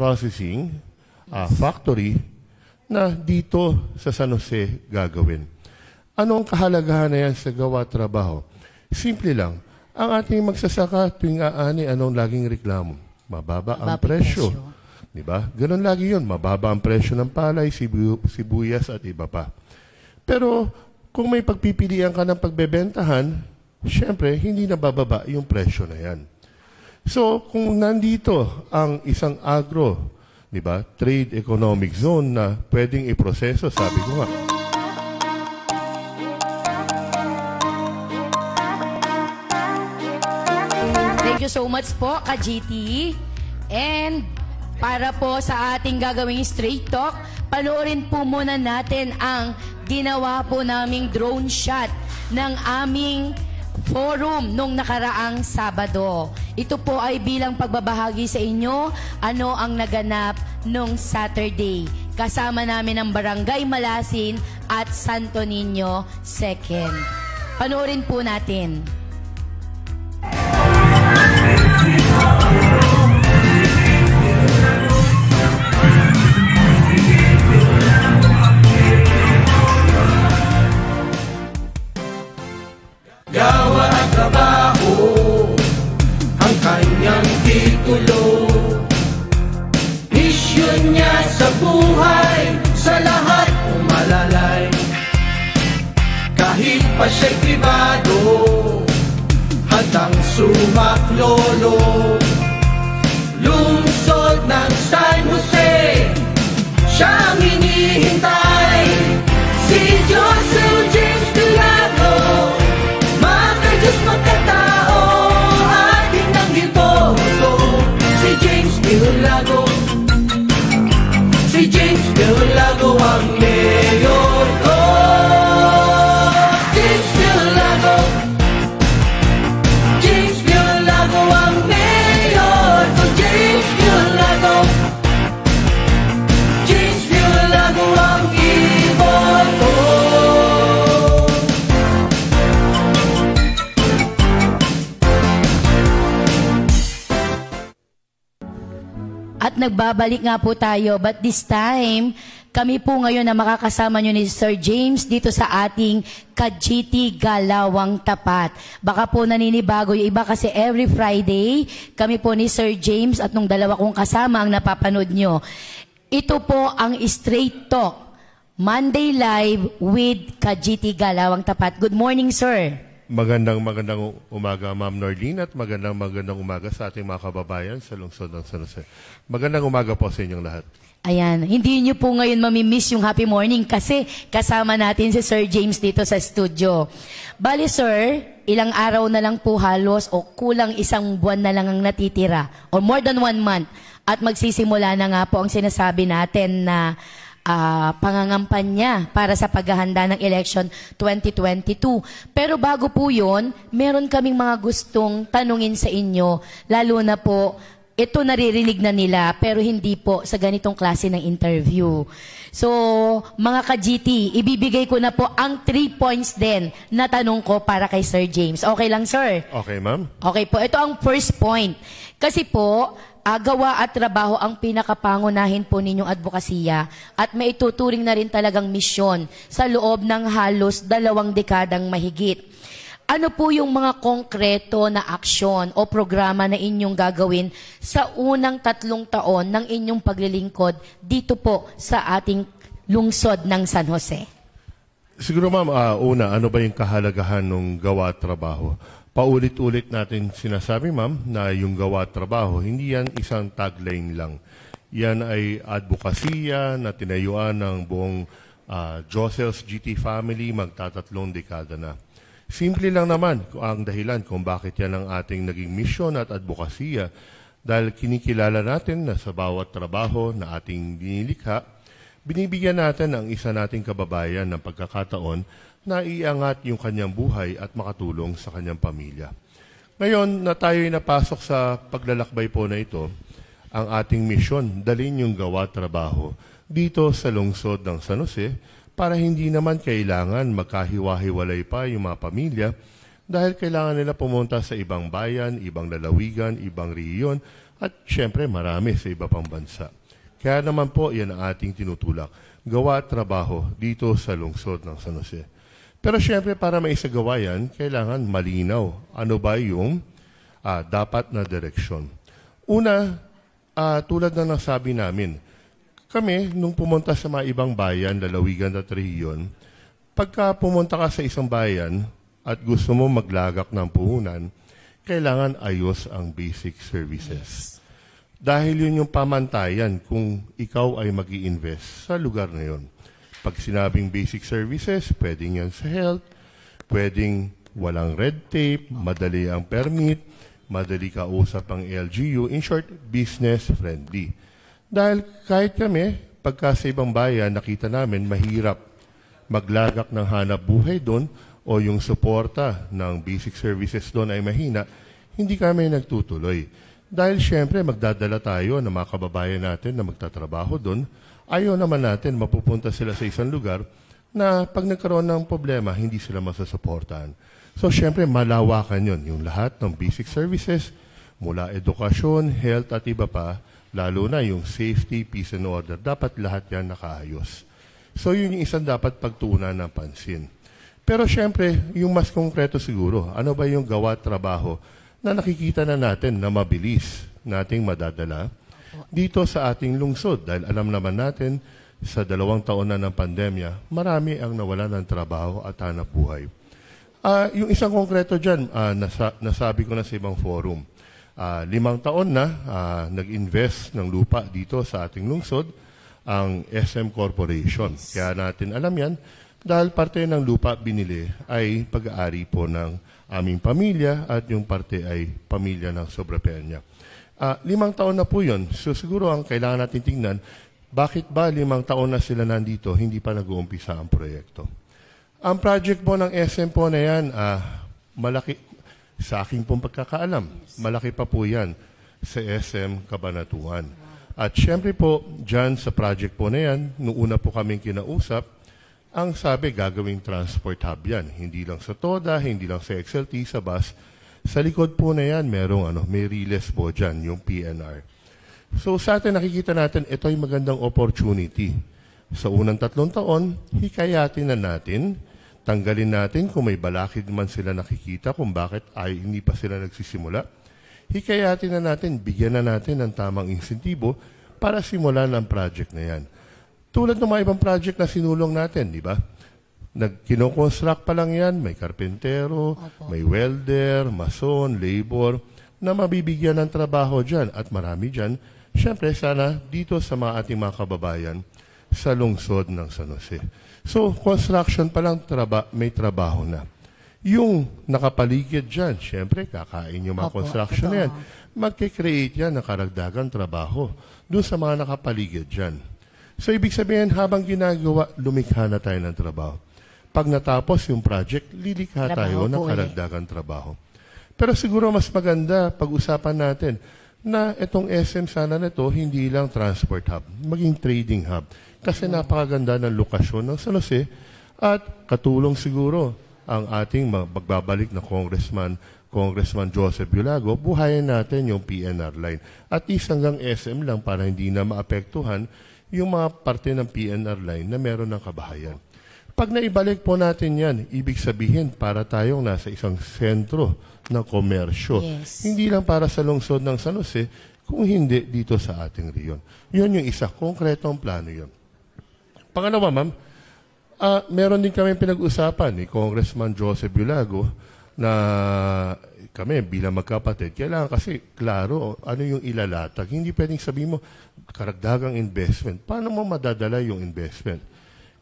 processing uh, factory na dito sa San Jose gagawin. Ano ang kahalagahan na yan sa gawa trabaho? Simple lang. Ang ating magsasaka tuwing aani, anong laging reklamo? Mababa ang Mababa presyo. presyo. Di ba? Ganun lagi yun. Mababa ang presyo ng palay, sibu sibuyas at iba pa. Pero kung may pagpipilian ka ng pagbebentahan, syempre, hindi nabababa yung presyo na yan. So, kung nandito ang isang agro, di ba, trade economic zone na pwedeng iproseso, sabi ko nga. Thank you so much po, ka-GT. And para po sa ating gagawing straight talk, panoorin po muna natin ang ginawa po naming drone shot ng aming forum nung nakaraang Sabado. Ito po ay bilang pagbabahagi sa inyo ano ang naganap nung Saturday. Kasama namin ang Barangay Malasin at Santo Niño 2nd. Panoorin po natin. nagbabalik nga po tayo. But this time, kami po ngayon na makakasama nyo ni Sir James dito sa ating Kajiti Galawang Tapat. Baka po naninibago yung iba kasi every Friday, kami po ni Sir James at nung dalawa kong kasama ang napapanood nyo. Ito po ang Straight Talk, Monday Live with Kajiti Galawang Tapat. Good morning, sir. Magandang magandang umaga, Ma'am Norlina, at magandang magandang umaga sa ating mga kababayan sa lungsod ng San Jose. Magandang umaga po sa inyong lahat. Ayan, hindi niyo po ngayon mamimiss yung happy morning kasi kasama natin si Sir James dito sa studio. Bali, Sir, ilang araw na lang po halos o kulang isang buwan na lang ang natitira or more than one month at magsisimula na nga po ang sinasabi natin na uh, ah, pangangampanya para sa paghahanda ng election 2022. Pero bago po yun, meron kaming mga gustong tanungin sa inyo, lalo na po ito naririnig na nila pero hindi po sa ganitong klase ng interview. So, mga ka-GT, ibibigay ko na po ang three points din na tanong ko para kay Sir James. Okay lang, sir? Okay, ma'am. Okay po. Ito ang first point. Kasi po, agawa ah, at trabaho ang pinakapangunahin po ninyong advokasya at maituturing na rin talagang misyon sa loob ng halos dalawang dekadang mahigit. Ano po yung mga konkreto na aksyon o programa na inyong gagawin sa unang tatlong taon ng inyong paglilingkod dito po sa ating lungsod ng San Jose? Siguro ma'am, uh, una, ano ba yung kahalagahan ng gawa at trabaho? paulit-ulit natin sinasabi, ma'am, na yung gawa at trabaho, hindi yan isang tagline lang. Yan ay advokasya na tinayuan ng buong uh, Josel's GT family magtatatlong dekada na. Simple lang naman ang dahilan kung bakit yan ang ating naging misyon at advokasya dahil kinikilala natin na sa bawat trabaho na ating binilikha, binibigyan natin ang isa nating kababayan ng pagkakataon na iangat yung kanyang buhay at makatulong sa kanyang pamilya. Ngayon na tayo napasok sa paglalakbay po na ito, ang ating misyon, dalhin yung gawa trabaho dito sa lungsod ng San Jose para hindi naman kailangan magkahiwa-hiwalay pa yung mga pamilya dahil kailangan nila pumunta sa ibang bayan, ibang lalawigan, ibang riyon at syempre marami sa iba pang bansa. Kaya naman po yan ang ating tinutulak, gawa trabaho dito sa lungsod ng San Jose. Pero siyempre, para maisagawa yan, kailangan malinaw. Ano ba yung uh, dapat na direksyon? Una, uh, tulad na nasabi namin, kami, nung pumunta sa mga ibang bayan, lalawigan at rehiyon, pagka pumunta ka sa isang bayan at gusto mo maglagak ng puhunan, kailangan ayos ang basic services. Yes. Dahil yun yung pamantayan kung ikaw ay mag invest sa lugar na yun. Pag sinabing basic services, pwedeng yan sa health, pwedeng walang red tape, madali ang permit, madali kausap ang LGU. In short, business friendly. Dahil kahit kami, pagka sa ibang bayan, nakita namin mahirap maglagak ng hanap buhay doon o yung suporta ng basic services doon ay mahina, hindi kami nagtutuloy. Dahil siyempre magdadala tayo ng mga kababayan natin na magtatrabaho doon ayaw naman natin mapupunta sila sa isang lugar na pag nagkaroon ng problema, hindi sila masasuportahan. So, syempre, malawakan yon Yung lahat ng basic services, mula edukasyon, health, at iba pa, lalo na yung safety, peace and order. Dapat lahat yan nakaayos. So, yun yung isang dapat pagtuunan ng pansin. Pero syempre, yung mas konkreto siguro, ano ba yung gawa trabaho na nakikita na natin na mabilis nating madadala dito sa ating lungsod. Dahil alam naman natin, sa dalawang taon na ng pandemya, marami ang nawala ng trabaho at hanap buhay. Uh, yung isang konkreto dyan, uh, nasa, nasabi ko na sa ibang forum. Uh, limang taon na uh, nag-invest ng lupa dito sa ating lungsod ang SM Corporation. Kaya natin alam yan dahil parte ng lupa binili ay pag-aari po ng aming pamilya at yung parte ay pamilya ng Sobrepeña. Uh, limang taon na po yun. So siguro ang kailangan natin tingnan, bakit ba limang taon na sila nandito, hindi pa nag-uumpisa ang proyekto? Ang project po ng SM po na yan, uh, malaki, sa aking pong pagkakaalam, malaki pa po yan sa SM Kabanatuan. At syempre po, dyan sa project po na yan, noong una po kaming kinausap, ang sabi gagawing transport hub yan. Hindi lang sa TODA, hindi lang sa XLT, sa bus, sa likod po na yan, merong ano, may riles po dyan, yung PNR. So sa atin, nakikita natin, ito ay magandang opportunity. Sa unang tatlong taon, hikayatin na natin, tanggalin natin kung may balakid man sila nakikita, kung bakit ay hindi pa sila nagsisimula. Hikayatin na natin, bigyan na natin ng tamang insentibo para simulan ang project na yan. Tulad ng mga ibang project na sinulong natin, di ba? Nagkinoconstruct pa lang yan, may karpentero, Opo. may welder, mason, labor, na mabibigyan ng trabaho dyan. At marami dyan, Siyempre, sana dito sa mga ating mga kababayan sa lungsod ng San Jose. So, construction pa lang traba, may trabaho na. Yung nakapaligid dyan, siyempre, kakain yung mga Opo, construction na yan. Magkikreate yan ng karagdagan trabaho doon sa mga nakapaligid dyan. So, ibig sabihin, habang ginagawa, lumikha na tayo ng trabaho pag natapos yung project, lilikha trabaho tayo ng karagdagan eh. trabaho. Pero siguro mas maganda pag-usapan natin na itong SM sana nito hindi lang transport hub, maging trading hub. Kasi napakaganda ng lokasyon ng San Jose at katulong siguro ang ating magbabalik na congressman Congressman Joseph Yulago, buhayin natin yung PNR line. At least hanggang SM lang para hindi na maapektuhan yung mga parte ng PNR line na meron ng kabahayan. Pag naibalik po natin yan, ibig sabihin para tayong nasa isang sentro ng komersyo. Yes. Hindi lang para sa lungsod ng San Jose, kung hindi dito sa ating riyon. Yun yung isa, konkretong plano yun. Pangalawa, ma'am, uh, meron din kami pinag-usapan ni Congressman Joseph Bulago na kami bilang magkapatid, kailangan kasi klaro ano yung ilalatag. Hindi pwedeng sabihin mo, karagdagang investment. Paano mo madadala yung investment?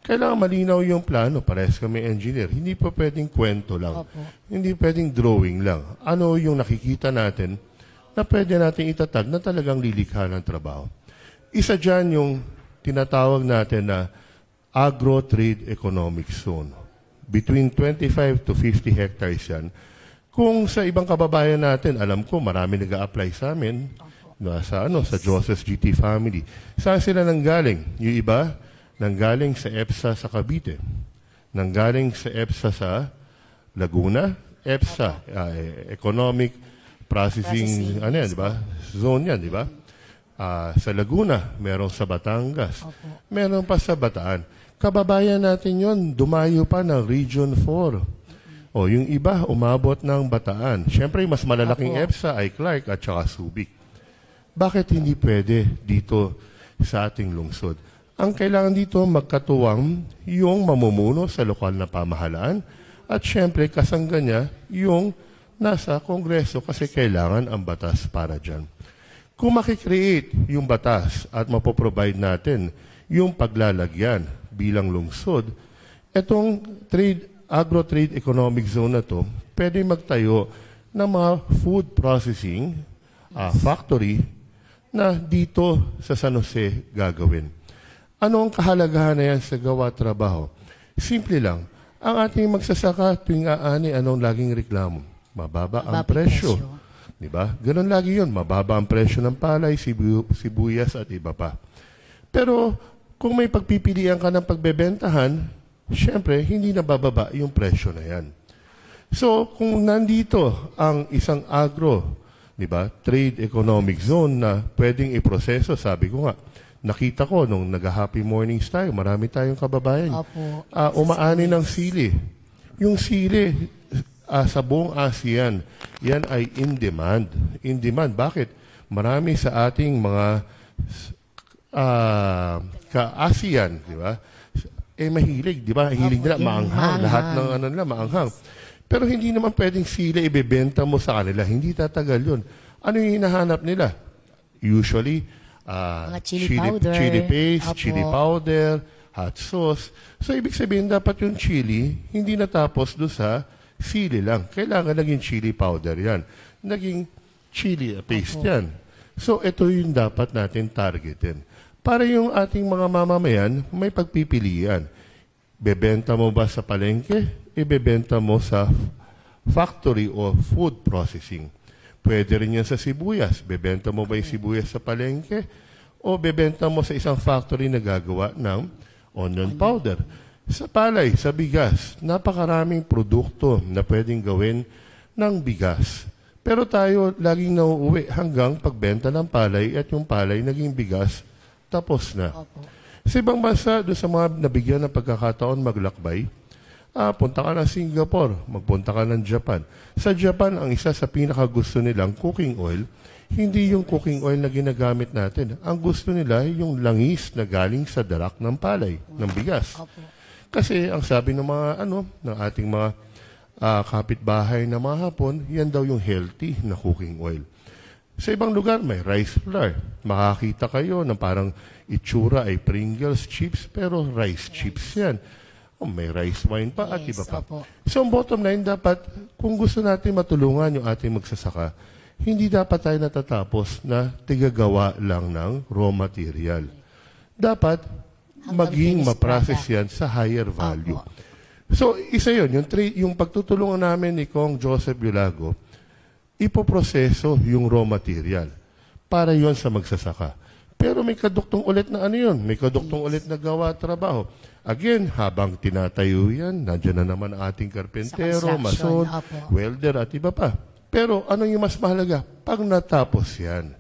kailangan malinaw yung plano. Parehas kami engineer. Hindi pa pwedeng kwento lang. Opo. Hindi pwedeng drawing lang. Ano yung nakikita natin na pwede natin itatag na talagang lilikha ng trabaho. Isa dyan yung tinatawag natin na agro-trade economic zone. Between 25 to 50 hectares yan. Kung sa ibang kababayan natin, alam ko marami nag apply sa amin. Nasa ano, sa Joseph's GT family. Saan sila nanggaling? Yung iba, nanggaling sa EPSA sa Cavite, nanggaling sa EPSA sa Laguna, EPSA, uh, Economic Processing, Processing. ano yan, di ba? Zone yan, di ba? Uh, sa Laguna, meron sa Batangas, Opo. meron pa sa Bataan. Kababayan natin yon dumayo pa ng Region 4. O, yung iba, umabot ng Bataan. Siyempre, mas malalaking Opo. EPSA ay Clark at saka Subic. Bakit hindi pwede dito sa ating lungsod? Ang kailangan dito magkatuwang yung mamumuno sa lokal na pamahalaan at syempre kasangga niya yung nasa Kongreso kasi kailangan ang batas para dyan. Kung makikreate yung batas at mapoprovide natin yung paglalagyan bilang lungsod, itong trade, agro-trade economic zone na to, pwede magtayo ng mga food processing uh, factory na dito sa San Jose gagawin. Ano ang kahalagahan na yan sa gawa trabaho? Simple lang. Ang ating magsasaka tuwing aani, anong laging reklamo? Mababa, Mababa ang presyo. presyo. Di ba? Ganun lagi yun. Mababa ang presyo ng palay, sibu sibuyas at iba pa. Pero kung may pagpipilian ka ng pagbebentahan, syempre, hindi na bababa yung presyo na yan. So, kung nandito ang isang agro, di ba, trade economic zone na pwedeng iproseso, sabi ko nga, nakita ko nung nag-happy mornings tayo, marami tayong kababayan. Opo. Uh, umaani ng sili. Yung sili uh, sa buong ASEAN, yan ay in demand. In demand. Bakit? Marami sa ating mga uh, ka-ASEAN, di ba? Eh, mahilig, di ba? Hilig nila, maanghang. Lahat ng ano nila, maanghang. Pero hindi naman pwedeng sila ibebenta mo sa kanila. Hindi tatagal yun. Ano yung hinahanap nila? Usually, uh, mga chili, chili powder, chili paste, Apo. chili powder, hot sauce. So, ibig sabihin, dapat yung chili, hindi natapos doon sa sili lang. Kailangan naging chili powder yan. Naging chili paste Apo. yan. So, ito yung dapat natin targetin. Para yung ating mga mamamayan, may pagpipilian. Bebenta mo ba sa palengke? Ibebenta mo sa factory or food processing. Pwede rin yan sa sibuyas. Bebenta mo ba yung sibuyas sa palengke? O bebenta mo sa isang factory na gagawa ng onion powder. Sa palay, sa bigas, napakaraming produkto na pwedeng gawin ng bigas. Pero tayo laging nauuwi hanggang pagbenta ng palay at yung palay naging bigas, tapos na. Opo. Sa ibang bansa, doon sa mga nabigyan ng pagkakataon maglakbay, uh, punta ka ng Singapore, magpunta ka ng Japan. Sa Japan, ang isa sa pinakagusto nilang cooking oil, hindi yung cooking oil na ginagamit natin. Ang gusto nila ay yung langis na galing sa darak ng palay, ng bigas. Kasi ang sabi ng mga ano, ng ating mga uh, kapitbahay na mga hapon, yan daw yung healthy na cooking oil. Sa ibang lugar, may rice flour. Makakita kayo ng parang itsura ay Pringles chips, pero rice chips yan. Oh, may rice wine pa at iba pa. opo. So, bottom line dapat, kung gusto natin matulungan yung ating magsasaka, hindi dapat tayo natatapos na tigagawa lang ng raw material. Dapat maging ma-process yan sa higher value. Opo. So, isa yun. Yung, tra- yung pagtutulungan namin ni Kong Joseph Bulago, ipoproseso yung raw material para yon sa magsasaka. Pero may kaduktong ulit na ano yun? May kaduktong ulit na gawa at trabaho. Again, habang tinatayo yan, nandiyan na naman ating karpentero, mason, welder, at iba pa. Pero ano yung mas mahalaga? Pag natapos yan,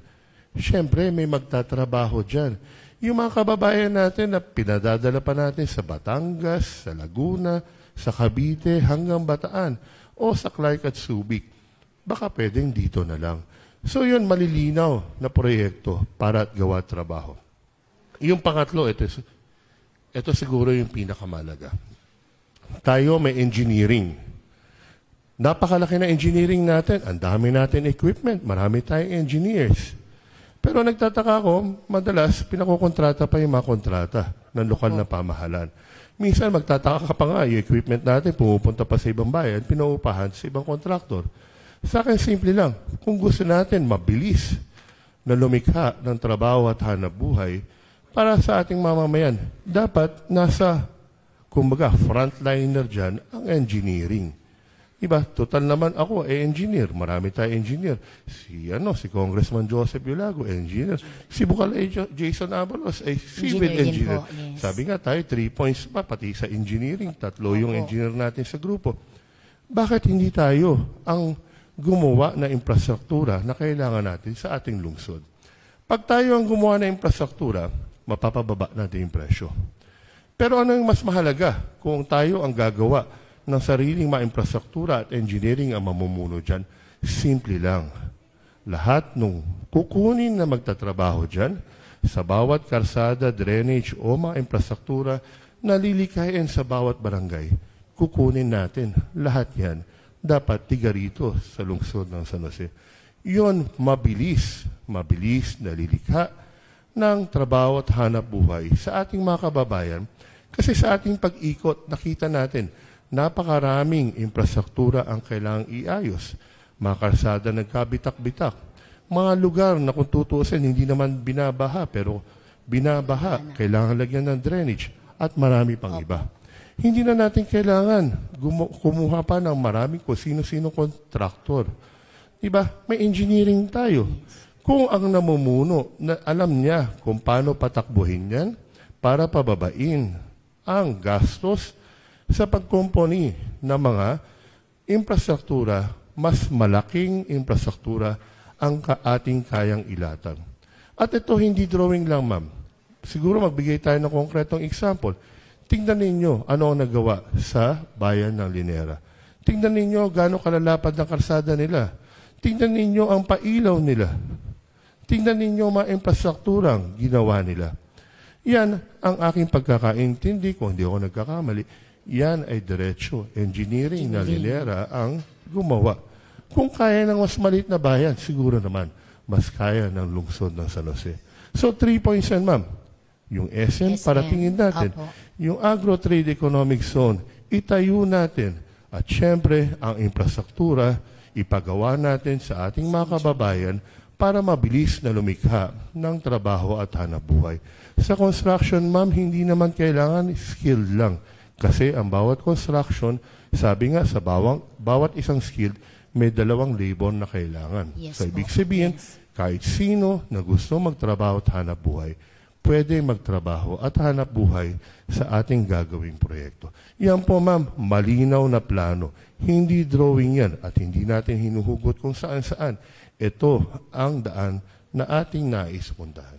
syempre may magtatrabaho dyan. Yung mga kababayan natin na pinadadala pa natin sa Batangas, sa Laguna, sa Cavite, hanggang Bataan, o sa Clark at Subic, baka pwedeng dito na lang. So yun, malilinaw na proyekto para at gawa trabaho. Yung pangatlo, ito, ito siguro yung pinakamalaga. Tayo may engineering. Napakalaki na engineering natin. Ang dami natin equipment. Marami tayong engineers. Pero nagtataka ako, madalas pinakukontrata pa yung mga kontrata ng lokal na pamahalan. Minsan magtataka ka pa nga, yung equipment natin pumupunta pa sa ibang bayan, pinaupahan sa ibang kontraktor. Sa akin, simple lang. Kung gusto natin mabilis na lumikha ng trabaho at hanap buhay, para sa ating mamamayan. Dapat nasa, kumbaga, frontliner dyan ang engineering. Diba? Total naman ako, eh, engineer. Marami tayo engineer. Si, ano, si Congressman Joseph Yulago, engineer. Si Bucalay Jason Avalos, ay eh, civil engineer. engineer. Po, yes. Sabi nga tayo, three points pa, pati sa engineering. Tatlo yung engineer natin sa grupo. Bakit hindi tayo ang gumawa na infrastruktura na kailangan natin sa ating lungsod? Pag tayo ang gumawa ng infrastruktura, mapapababa natin yung presyo. Pero ano yung mas mahalaga kung tayo ang gagawa ng sariling ma-infrastruktura at engineering ang mamumuno dyan? Simple lang. Lahat nung kukunin na magtatrabaho dyan, sa bawat karsada, drainage o mga infrastruktura na lilikayin sa bawat barangay, kukunin natin lahat yan. Dapat tiga rito sa lungsod ng San Jose. Yun, mabilis, mabilis, nalilikha, ng trabaho at hanap buhay sa ating mga kababayan. Kasi sa ating pag-ikot, nakita natin, napakaraming infrastruktura ang kailangang iayos. Mga kalsada nagkabitak-bitak. Mga lugar na kung tutuusin, hindi naman binabaha, pero binabaha, kailangan lagyan ng drainage at marami pang iba. Hindi na natin kailangan kumuha pa ng maraming kung sino-sino contractor. Diba? May engineering tayo. Kung ang namumuno na alam niya kung paano patakbuhin yan para pababain ang gastos sa pagkumpuni ng mga infrastruktura, mas malaking infrastruktura ang ka ating kayang ilatag. At ito hindi drawing lang, ma'am. Siguro magbigay tayo ng konkretong example. Tingnan ninyo ano ang nagawa sa bayan ng Linera. Tingnan ninyo gaano kalalapad ang karsada nila. Tingnan ninyo ang pailaw nila Tingnan ninyo mga infrastrukturang ginawa nila. Yan ang aking pagkakaintindi, kung hindi ako nagkakamali, yan ay diretsyo. Engineering, Engineering. na linera ang gumawa. Kung kaya ng mas maliit na bayan, siguro naman, mas kaya ng lungsod ng San Jose. So, three points yan, ma'am. Yung SM, SM. para tingin natin. Opo. Yung agro-trade economic zone, itayo natin. At syempre, ang infrastruktura, ipagawa natin sa ating mga kababayan para mabilis na lumikha ng trabaho at hanap buhay. Sa construction, ma'am, hindi naman kailangan skilled lang. Kasi ang bawat construction, sabi nga sa bawang, bawat isang skilled, may dalawang labor na kailangan. Yes, so, ibig sabihin, yes. kahit sino na gusto magtrabaho at hanap buhay, pwede magtrabaho at hanap buhay sa ating gagawing proyekto. Yan po ma'am, malinaw na plano. Hindi drawing yan at hindi natin hinuhugot kung saan-saan ito ang daan na ating nais puntahan.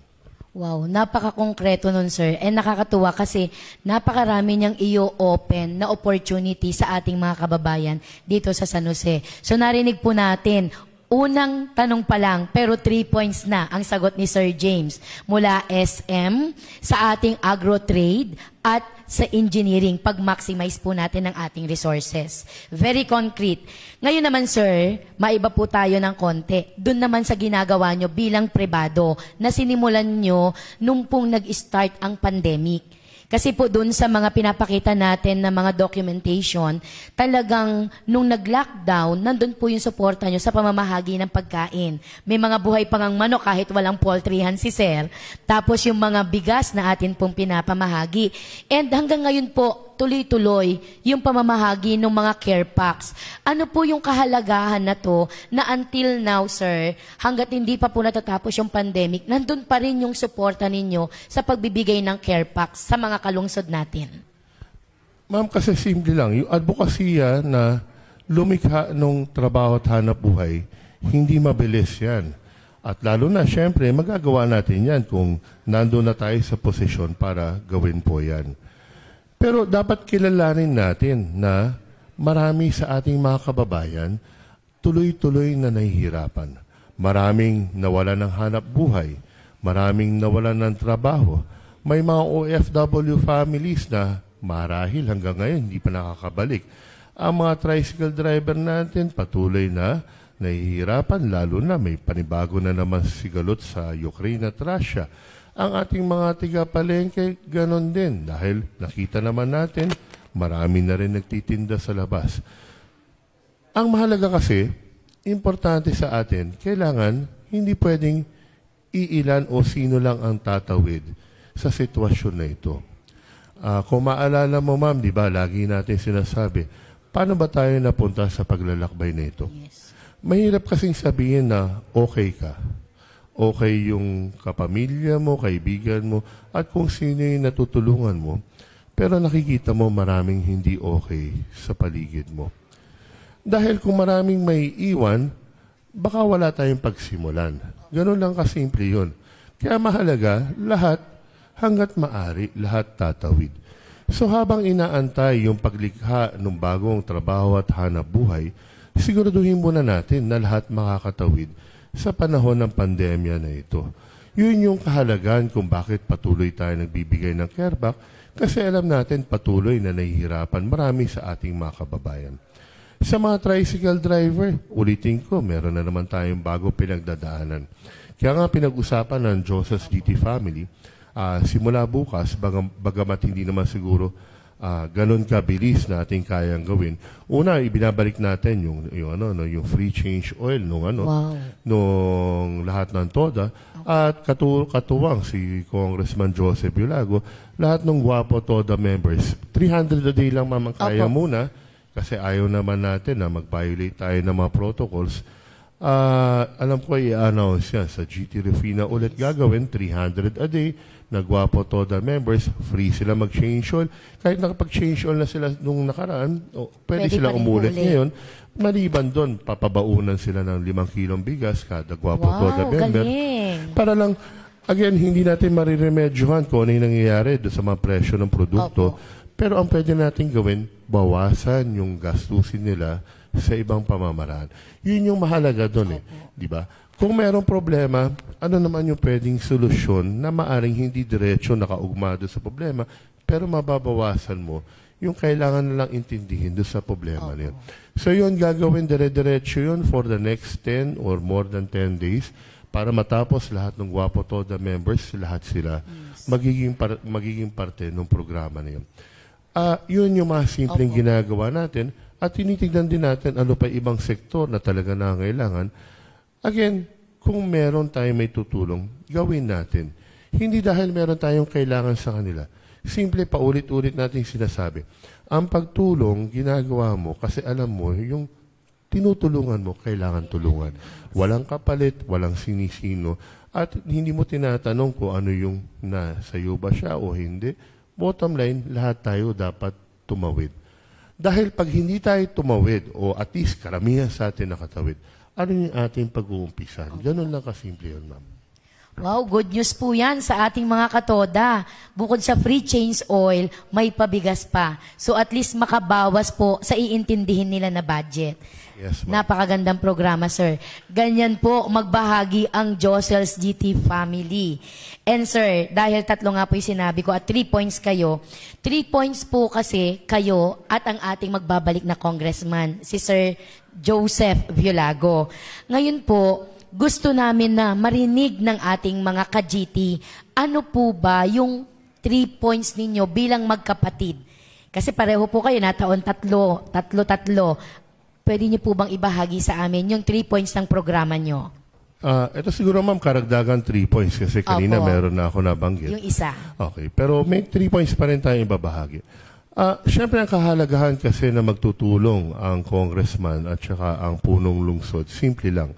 Wow, napaka-konkreto nun, sir. And nakakatuwa kasi napakarami niyang iyo-open na opportunity sa ating mga kababayan dito sa San Jose. So narinig po natin, unang tanong pa lang, pero three points na ang sagot ni Sir James mula SM sa ating agro-trade at sa engineering pag-maximize po natin ang ating resources. Very concrete. Ngayon naman, sir, maiba po tayo ng konti. Doon naman sa ginagawa nyo bilang pribado na sinimulan nyo nung pong nag-start ang pandemic kasi po dun sa mga pinapakita natin na mga documentation, talagang nung nag-lockdown, nandun po yung suporta nyo sa pamamahagi ng pagkain. May mga buhay pang ang manok kahit walang poultryhan si Sir. Tapos yung mga bigas na atin pong pinapamahagi. And hanggang ngayon po, tuloy-tuloy yung pamamahagi ng mga care packs. Ano po yung kahalagahan na to na until now, sir, hanggat hindi pa po natatapos yung pandemic, nandun pa rin yung suporta ninyo sa pagbibigay ng care packs sa mga kalungsod natin? Ma'am, kasi simple lang. Yung advokasya na lumikha ng trabaho at hanap buhay, hindi mabilis yan. At lalo na, syempre, magagawa natin yan kung nando na tayo sa posisyon para gawin po yan. Pero dapat kilalanin natin na marami sa ating mga kababayan tuloy-tuloy na nahihirapan. Maraming nawala ng hanap buhay, maraming nawala ng trabaho. May mga OFW families na marahil hanggang ngayon hindi pa nakakabalik. Ang mga tricycle driver natin patuloy na nahihirapan lalo na may panibago na naman sigalot sa Ukraine at Russia ang ating mga tiga-palengke, ganon din. Dahil nakita naman natin, marami na rin nagtitinda sa labas. Ang mahalaga kasi, importante sa atin, kailangan hindi pwedeng iilan o sino lang ang tatawid sa sitwasyon na ito. Uh, kung maalala mo, ma'am, di ba, lagi natin sinasabi, paano ba tayo napunta sa paglalakbay na ito? Yes. Mahirap kasing sabihin na okay ka okay yung kapamilya mo, kaibigan mo, at kung sino yung natutulungan mo, pero nakikita mo maraming hindi okay sa paligid mo. Dahil kung maraming may iwan, baka wala tayong pagsimulan. Ganun lang kasimple yun. Kaya mahalaga, lahat hanggat maari, lahat tatawid. So habang inaantay yung paglikha ng bagong trabaho at hanap buhay, siguraduhin muna natin na lahat makakatawid sa panahon ng pandemya na ito. Yun yung kahalagan kung bakit patuloy tayo nagbibigay ng careback kasi alam natin patuloy na nahihirapan marami sa ating mga kababayan. Sa mga tricycle driver, ulitin ko, meron na naman tayong bago pinagdadaanan. Kaya nga pinag-usapan ng Joseph's GT family, uh, simula bukas, bagam, bagamat hindi naman siguro uh, ganun kabilis na ating kayang gawin. Una, ibinabalik natin yung, yung, ano, no, yung free change oil nung, ano, wow. nung lahat ng TODA. At katu katuwang si Congressman Joseph Yulago, lahat ng WAPO TODA members, 300 a day lang mamang kaya Opo. muna kasi ayaw naman natin na mag-violate tayo ng mga protocols Uh, alam ko i-announce yan sa GT Refina ulit gagawin, 300 a day. Nagwapo Toda members, free sila mag-change all. Kahit nakapag-change all na sila nung nakaraan, oh, pwede, pwede sila umulit ulit. ngayon. Maliban doon, papabaunan sila ng 5 kilong bigas kada Gwapo wow, Toda member. Galing. Para lang, again, hindi natin mariremedyohan kung ano yung nangyayari doon sa mga presyo ng produkto. Opo. Pero ang pwede natin gawin, bawasan yung gastusin nila sa ibang pamamaraan. Yun yung mahalaga doon eh. Di ba? Kung merong problema, ano naman yung pwedeng solusyon na maaring hindi diretso nakaugmado sa problema, pero mababawasan mo yung kailangan na lang intindihin doon sa problema okay. niyo. So yun, gagawin dire-diretso yun for the next 10 or more than 10 days para matapos lahat ng Guapo Toda members, lahat sila, yes. magiging, par- magiging parte ng programa na yun. Uh, yun yung mga simpleng okay. ginagawa natin at tinitignan din natin ano pa ibang sektor na talaga nangangailangan. Again, kung meron tayong may tutulong, gawin natin. Hindi dahil meron tayong kailangan sa kanila. Simple paulit ulit-ulit nating sinasabi. Ang pagtulong, ginagawa mo kasi alam mo yung tinutulungan mo, kailangan tulungan. Walang kapalit, walang sinisino. At hindi mo tinatanong kung ano yung na sayo ba siya o hindi. Bottom line, lahat tayo dapat tumawid. Dahil pag hindi tayo tumawid, o at least karamihan sa atin nakatawid, ano yung ating pag-uumpisan? Ganun lang kasimple yun, ma'am. Wow, good news po yan sa ating mga katoda. Bukod sa free change oil, may pabigas pa. So at least makabawas po sa iintindihin nila na budget. Yes, Napakagandang programa, sir. Ganyan po magbahagi ang Josel's GT family. And sir, dahil tatlo nga po yung sinabi ko at three points kayo, three points po kasi kayo at ang ating magbabalik na congressman, si Sir Joseph Violago. Ngayon po, gusto namin na marinig ng ating mga ka-GT, ano po ba yung three points ninyo bilang magkapatid? Kasi pareho po kayo na taon tatlo, tatlo, tatlo pwede niyo po bang ibahagi sa amin yung three points ng programa niyo? Ah, ito siguro ma'am, karagdagan 3 points kasi kanina Opo. meron na ako nabanggit. Yung isa. Okay, pero may 3 points pa rin tayong ibabahagi. Ah, Siyempre, ang kahalagahan kasi na magtutulong ang congressman at saka ang punong lungsod, simple lang.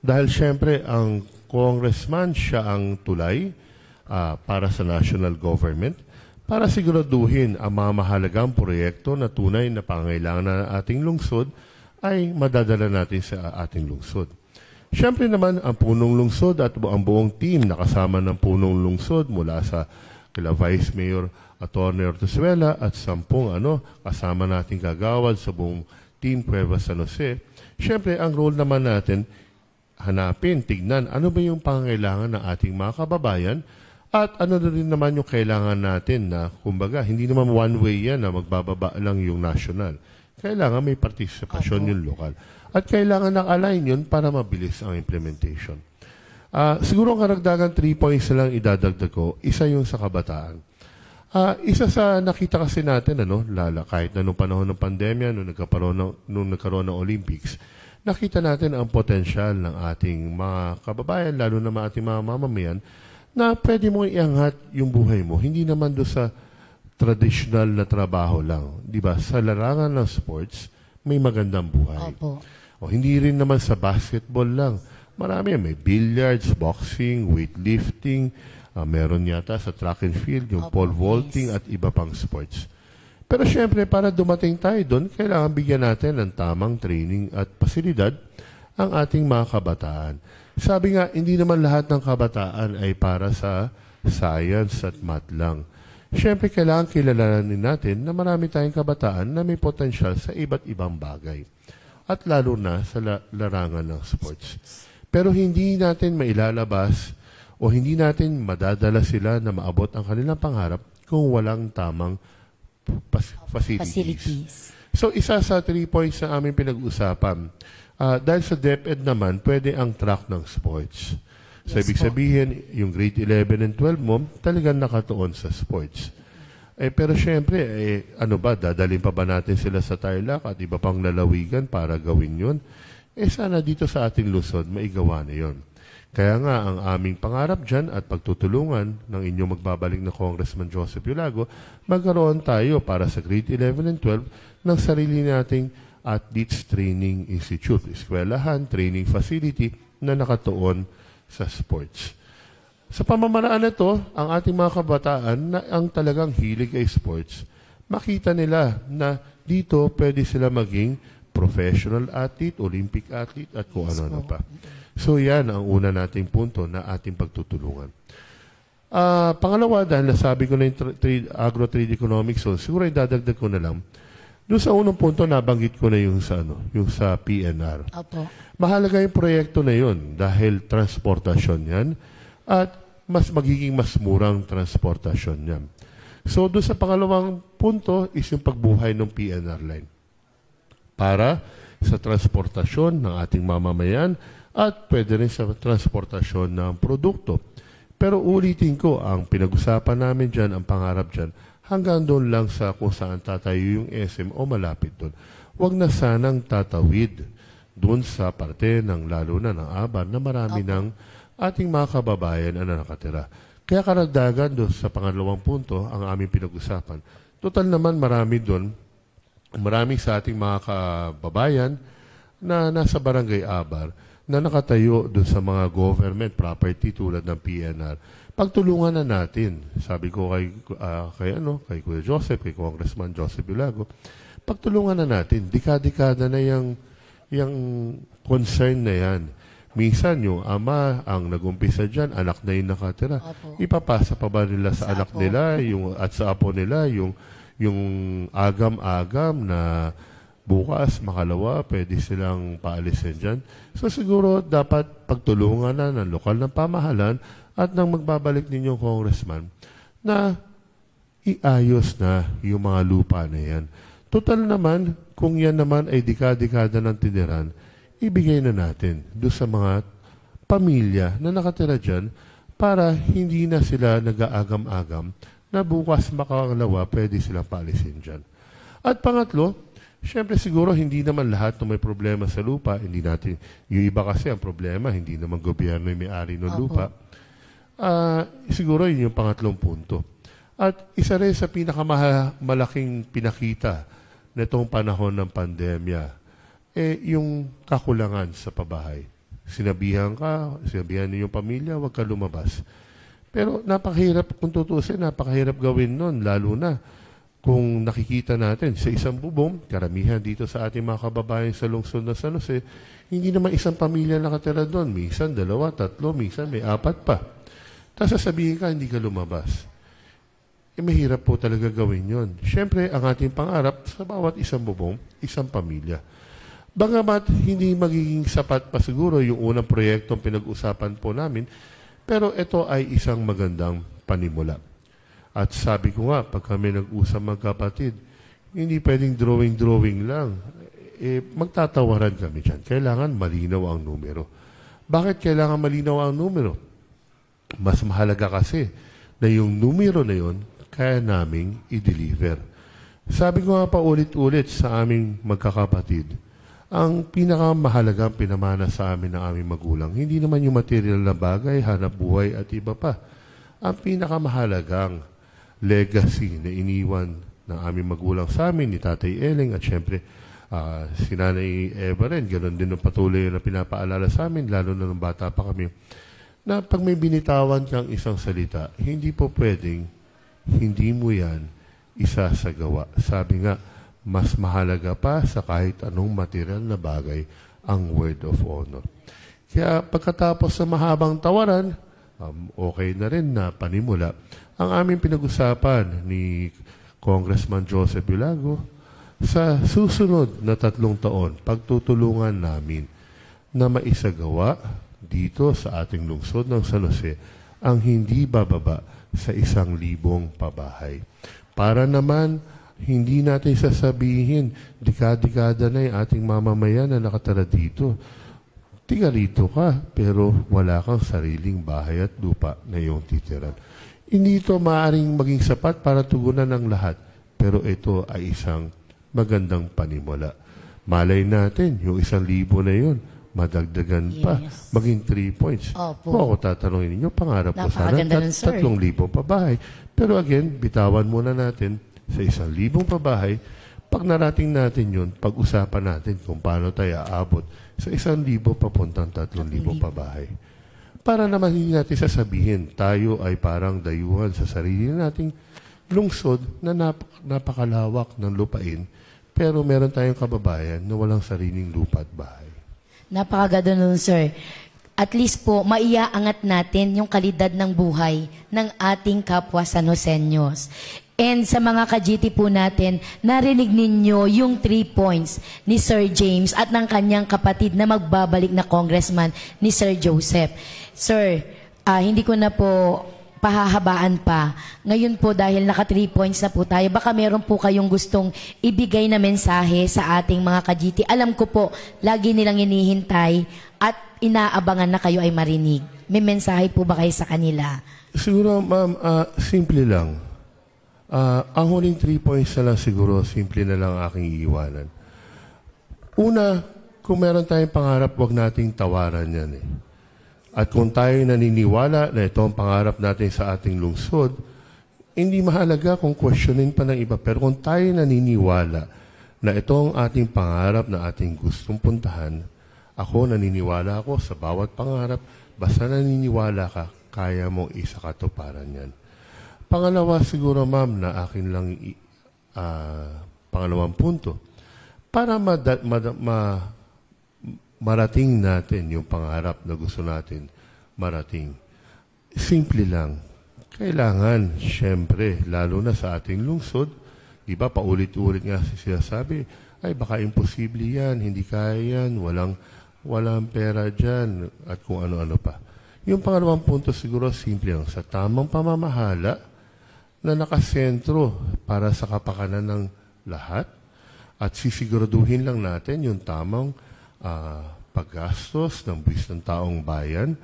Dahil siyempre, ang congressman siya ang tulay ah, para sa national government para siguraduhin ang mga mahalagang proyekto na tunay na pangailangan ng ating lungsod ay madadala natin sa ating lungsod. Siyempre naman, ang punong lungsod at ang buong team na kasama ng punong lungsod mula sa kila Vice Mayor Atty. Ortezuela at sampung ano, kasama nating kagawad sa buong team Cueva San Jose. Siyempre, ang role naman natin, hanapin, tignan, ano ba yung pangangailangan ng ating mga kababayan at ano na rin naman yung kailangan natin na, kumbaga, hindi naman one way yan na magbababa lang yung national kailangan may partisipasyon yung lokal. At kailangan ng align yun para mabilis ang implementation. Uh, siguro ang karagdagan 3 points lang idadagdag ko, isa yung sa kabataan. Uh, isa sa nakita kasi natin, ano, lala, kahit na nung panahon ng pandemya, nung nagkaroon ng, nung nagkaroon ng Olympics, nakita natin ang potensyal ng ating mga kababayan, lalo na mga ating mga mamamayan, na pwede mo iangat yung buhay mo. Hindi naman do sa traditional na trabaho lang. Di ba? Sa larangan ng sports, may magandang buhay. Opo. O hindi rin naman sa basketball lang. Marami. May billiards, boxing, weightlifting. Uh, meron yata sa track and field, yung Opo, pole vaulting please. at iba pang sports. Pero syempre, para dumating tayo doon, kailangan bigyan natin ng tamang training at pasilidad ang ating mga kabataan. Sabi nga, hindi naman lahat ng kabataan ay para sa science at math lang. Siyempre, kailangan kilalanin natin na marami tayong kabataan na may potensyal sa iba't ibang bagay. At lalo na sa la- larangan ng sports. Pero hindi natin mailalabas o hindi natin madadala sila na maabot ang kanilang pangarap kung walang tamang pas- facilities. facilities. So, isa sa three points na aming pinag-usapan. Uh, dahil sa DepEd naman, pwede ang track ng sports. Yes so, sabihin, yung grade 11 and 12 mo, talagang nakatuon sa sports. Eh, pero syempre, eh, ano ba, dadalhin pa ba natin sila sa Tarlac at iba pang lalawigan para gawin yun? Eh, sana dito sa ating Luzon, maigawa na yun. Kaya nga, ang aming pangarap dyan at pagtutulungan ng inyong magbabalik na Congressman Joseph Yulago, magkaroon tayo para sa grade 11 and 12 ng sarili nating at athletes training institute, eskwelahan, training facility na nakatuon sa sports. Sa pamamaraan nito, ang ating mga kabataan na ang talagang hilig ay sports, makita nila na dito pwede sila maging professional athlete, Olympic athlete, at kung yes, ano-ano pa. So yan ang una nating punto na ating pagtutulungan. Uh, pangalawa, dahil nasabi ko na yung trade, agro-trade economics, so siguro ay dadagdag ko na lang, doon sa unang punto, nabanggit ko na yung sa, ano, yung sa PNR. Apo. Mahalaga yung proyekto na yun dahil transportasyon yan at mas magiging mas murang transportasyon yan. So, doon sa pangalawang punto is yung pagbuhay ng PNR line para sa transportasyon ng ating mamamayan at pwede rin sa transportasyon ng produkto. Pero ulitin ko, ang pinag-usapan namin dyan, ang pangarap dyan, hanggang doon lang sa kung saan tatayo yung SM o malapit doon. Huwag na sanang tatawid doon sa parte ng lalo na ng aban na marami okay. ng ating mga kababayan na nakatira. Kaya karagdagan doon sa pangalawang punto ang aming pinag-usapan. Total naman marami doon, marami sa ating mga kababayan na nasa barangay Abar na nakatayo doon sa mga government property tulad ng PNR pagtulungan na natin. Sabi ko kay, uh, kay, ano, kay Kuya Joseph, kay Congressman Joseph Bilago, pagtulungan na natin. dekada dekada na yung, yung concern na yan. Minsan yung ama ang nagumpisa dyan, anak na yung nakatira. Opo. Ipapasa pa ba nila sa, sa anak apo. nila yung, at sa apo nila yung, yung agam-agam na bukas, makalawa, pwede silang paalisin dyan. So siguro dapat pagtulungan na ng lokal ng pamahalan at ng magbabalik ninyong congressman na iayos na yung mga lupa na yan. Total naman, kung yan naman ay dekada-dekada ng tideran, ibigay na natin do sa mga pamilya na nakatira dyan para hindi na sila nag-aagam-agam na bukas makakalawa pwede silang paalisin dyan. At pangatlo, syempre siguro hindi naman lahat na may problema sa lupa, hindi natin, yung iba kasi ang problema, hindi naman gobyerno yung may-ari ng lupa. Opo uh, siguro yun yung pangatlong punto. At isa rin sa pinakamalaking pinakita nitong panahon ng pandemya, eh, yung kakulangan sa pabahay. Sinabihan ka, sinabihan niyo yung pamilya, huwag ka lumabas. Pero napakahirap, kung tutusin, napakahirap gawin nun, lalo na kung nakikita natin sa isang bubong, karamihan dito sa ating mga kababayan sa lungsod na San Jose, hindi naman isang pamilya nakatira doon. Minsan, dalawa, tatlo, minsan may apat pa. Tapos sasabihin ka, hindi ka lumabas. Eh, mahirap po talaga gawin yon. Siyempre, ang ating pangarap sa bawat isang bubong, isang pamilya. Bagamat hindi magiging sapat pa siguro yung unang proyektong pinag-usapan po namin, pero ito ay isang magandang panimula. At sabi ko nga, pag kami nag-usap magkapatid, hindi pwedeng drawing-drawing lang. Eh, magtatawaran kami dyan. Kailangan malinaw ang numero. Bakit kailangan malinaw ang numero? Mas mahalaga kasi na yung numero na yon kaya naming i-deliver. Sabi ko nga pa ulit-ulit sa aming magkakapatid, ang pinakamahalagang pinamana sa amin ng aming magulang, hindi naman yung material na bagay, hanap buhay at iba pa. Ang pinakamahalagang legacy na iniwan ng aming magulang sa amin, ni Tatay Eleng at syempre uh, si Nanay Eva rin, din ang patuloy na pinapaalala sa amin, lalo na nung bata pa kami na pag may binitawan kang isang salita, hindi po pwedeng hindi mo yan isasagawa. Sabi nga, mas mahalaga pa sa kahit anong material na bagay ang word of honor. Kaya pagkatapos sa mahabang tawaran, um, okay na rin na panimula. Ang aming pinag-usapan ni Congressman Joseph Bulago, sa susunod na tatlong taon, pagtutulungan namin na maisagawa dito sa ating lungsod ng San Jose ang hindi bababa sa isang libong pabahay. Para naman, hindi natin sasabihin, dekada-dekada na yung ating mamamayan na nakatala dito. Tiga rito ka, pero wala kang sariling bahay at lupa na iyong titiran. Hindi ito maaaring maging sapat para tugunan ang lahat, pero ito ay isang magandang panimula. Malay natin, yung isang libo na yun, madagdagan yes. pa, maging 3 points. Opo. Kung ako tatanungin ninyo, pangarap ko sana tat- nun, sir. 3,000 pabahay. Pero again, bitawan muna natin sa 1,000 pabahay. Pag narating natin yun, pag-usapan natin kung paano tayo aabot sa 1,000 papuntang 3,000 pabahay. Para naman hindi natin sasabihin, tayo ay parang dayuhan sa sarili nating lungsod na nap- napakalawak ng lupain pero meron tayong kababayan na walang sariling lupa at bahay. Napakaganda nun, sir. At least po, maiaangat natin yung kalidad ng buhay ng ating kapwa San Joseños. And sa mga kajiti po natin, narinig ninyo yung three points ni Sir James at ng kanyang kapatid na magbabalik na congressman ni Sir Joseph. Sir, uh, hindi ko na po pahahabaan pa. Ngayon po dahil naka 3 points na po tayo, baka meron po kayong gustong ibigay na mensahe sa ating mga kajiti. Alam ko po, lagi nilang inihintay at inaabangan na kayo ay marinig. May mensahe po ba kayo sa kanila? Siguro, ma'am, uh, simple lang. Uh, ang huling 3 points na lang siguro, simple na lang aking iiwanan. Una, kung meron tayong pangarap, wag nating tawaran yan eh. At kung tayo naniniwala na ito ang pangarap natin sa ating lungsod, hindi mahalaga kung questionin pa ng iba. Pero kung tayo'y naniniwala na ito ang ating pangarap na ating gustong puntahan, ako naniniwala ako sa bawat pangarap, basta naniniwala ka, kaya mong isakatuparan yan. Pangalawa siguro, ma'am, na akin lang uh, pangalawang punto. Para mada, mada, ma, marating natin yung pangarap na gusto natin marating. Simple lang. Kailangan, syempre, lalo na sa ating lungsod, di ba, paulit-ulit nga siya sabi, ay baka imposible yan, hindi kaya yan, walang, walang pera dyan, at kung ano-ano pa. Yung pangalawang punto siguro simple lang, sa tamang pamamahala na nakasentro para sa kapakanan ng lahat at sisiguraduhin lang natin yung tamang uh, paggastos ng buwis ng taong bayan.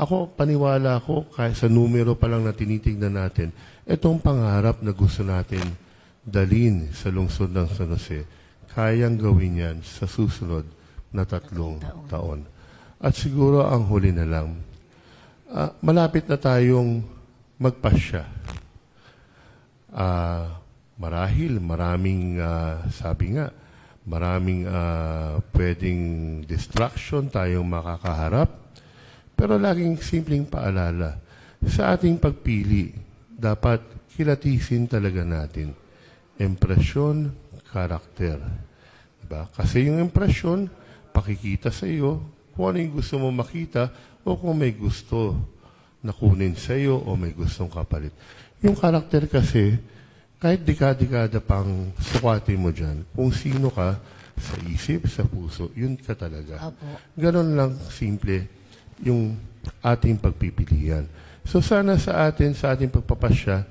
Ako, paniwala ko, kahit sa numero pa lang na tinitingnan natin, itong pangarap na gusto natin dalin sa lungsod ng San Jose, kayang gawin yan sa susunod na tatlong taon. taon. At siguro ang huli na lang, uh, malapit na tayong magpasya. Uh, marahil, maraming uh, sabi nga, maraming uh, pwedeng distraction tayong makakaharap. Pero laging simpleng paalala, sa ating pagpili, dapat kilatisin talaga natin impresyon, karakter. Diba? Kasi yung impresyon, pakikita sa iyo kung ano yung gusto mo makita o kung may gusto na kunin sa iyo o may gustong kapalit. Yung karakter kasi, kahit dekada-dekada pang sukati mo dyan, kung sino ka sa isip, sa puso, yun ka talaga. Ganon lang simple yung ating pagpipilian. So sana sa atin, sa ating pagpapasya,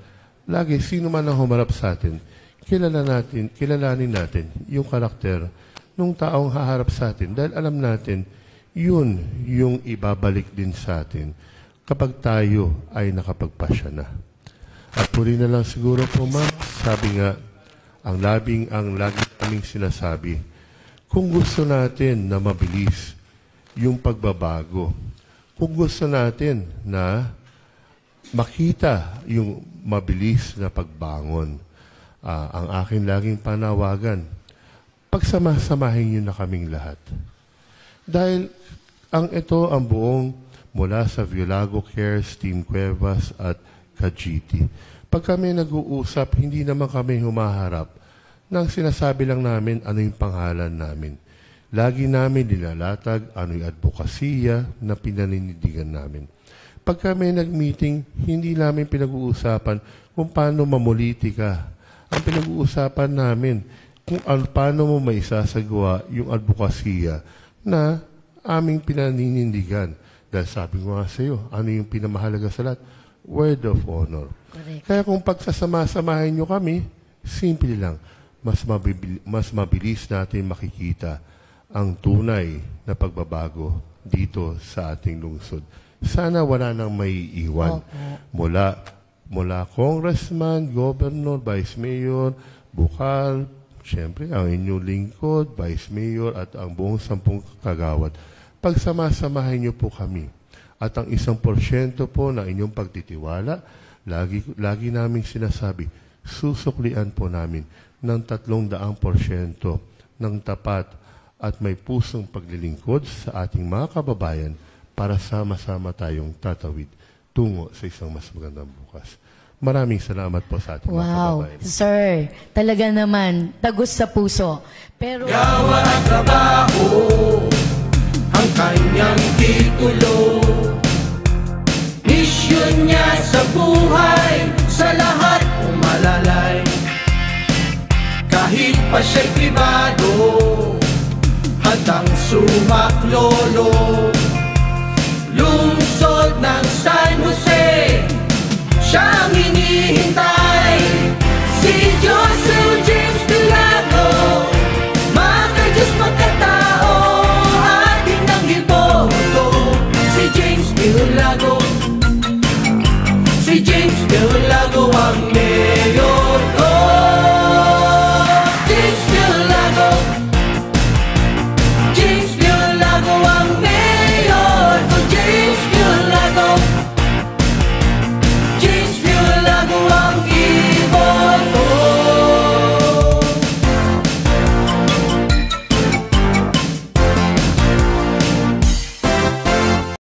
lagi sino man ang humarap sa atin, kilala natin, kilalanin natin yung karakter ng taong haharap sa atin. Dahil alam natin, yun yung ibabalik din sa atin kapag tayo ay nakapagpasya na. At puri na lang siguro po, ma'am, sabi nga, ang labing ang lagi naming sinasabi, kung gusto natin na mabilis yung pagbabago, kung gusto natin na makita yung mabilis na pagbangon, uh, ang akin laging panawagan, pagsamasamahin nyo na kaming lahat. Dahil ang ito ang buong mula sa Violago Cares, Team Cuevas at ka-GT. Pag kami nag-uusap, hindi naman kami humaharap nang sinasabi lang namin ano yung pangalan namin. Lagi namin nilalatag ano yung advokasya na pinaninindigan namin. Pag kami nag-meeting, hindi namin pinag-uusapan kung paano mamuliti ka. Ang pinag-uusapan namin, kung ano, paano mo maisasagawa yung advokasya na aming pinaninindigan. Dahil sabi ko nga sa iyo, ano yung pinamahalaga sa lahat? word of honor. Correct. Kaya kung pagsasama-samahin nyo kami, simple lang, mas, mabibili, mas mabilis natin makikita ang tunay na pagbabago dito sa ating lungsod. Sana wala nang maiiwan. Okay. Mula, mula congressman, governor, vice mayor, bukal, siyempre ang inyong lingkod, vice mayor at ang buong sampung kagawad. Pagsama-samahin niyo po kami at ang isang porsyento po ng inyong pagtitiwala, lagi, lagi naming sinasabi, susuklian po namin ng 300% ng tapat at may pusong paglilingkod sa ating mga kababayan para sama-sama tayong tatawid tungo sa isang mas magandang bukas. Maraming salamat po sa ating wow, mga kababayan. Wow, sir. Talaga naman, tagos sa puso. Pero... Gawa trabaho ang kanyang titulo yun niya sa buhay Sa lahat umalalay Kahit pa siya'y privado Handang sumaklolo Lungsod ng San Jose Siya ang hinihintay Si Jose James Pilago Maka Diyos magkatao Ating nang ito Si James Pilago